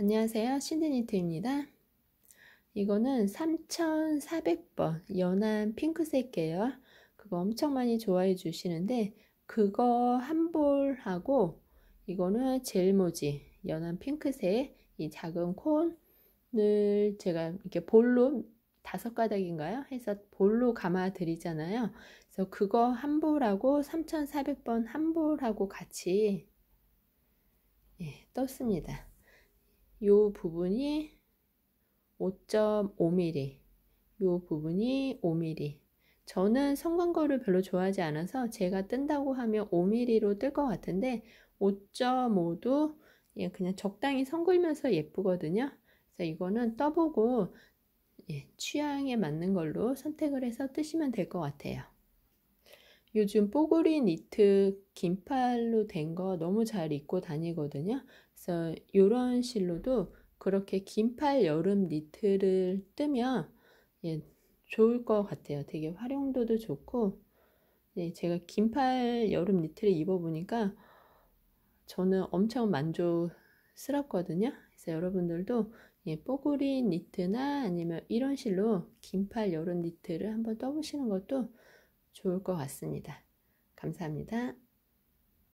안녕하세요. 시드니트입니다. 이거는 3400번 연한 핑크색이에요. 그거 엄청 많이 좋아해 주시는데 그거 한 볼하고 이거는 젤모지 연한 핑크색 이 작은 콘을 제가 이렇게 볼로 다섯 가닥인가요? 해서 볼로 감아 드리잖아요. 그래서 그거 한 볼하고 3400번 한 볼하고 같이 예, 떴습니다. 요 부분이 5.5mm 요 부분이 5mm 저는 선광거를 별로 좋아하지 않아서 제가 뜬다고 하면 5mm로 뜰 것 같은데 5.5도 예, 그냥 적당히 선글면서 예쁘거든요 그래서 이거는 떠보고 예, 취향에 맞는 걸로 선택을 해서 뜨시면 될 것 같아요 요즘 뽀글이 니트 긴팔로 된 거 너무 잘 입고 다니거든요. 그래서 이런 실로도 그렇게 긴팔 여름 니트를 뜨면 예, 좋을 것 같아요. 되게 활용도도 좋고 예, 제가 긴팔 여름 니트를 입어보니까 저는 엄청 만족스럽거든요. 그래서 여러분들도 예, 뽀글이 니트나 아니면 이런 실로 긴팔 여름 니트를 한번 떠보시는 것도 좋을 것 같습니다. 감사합니다.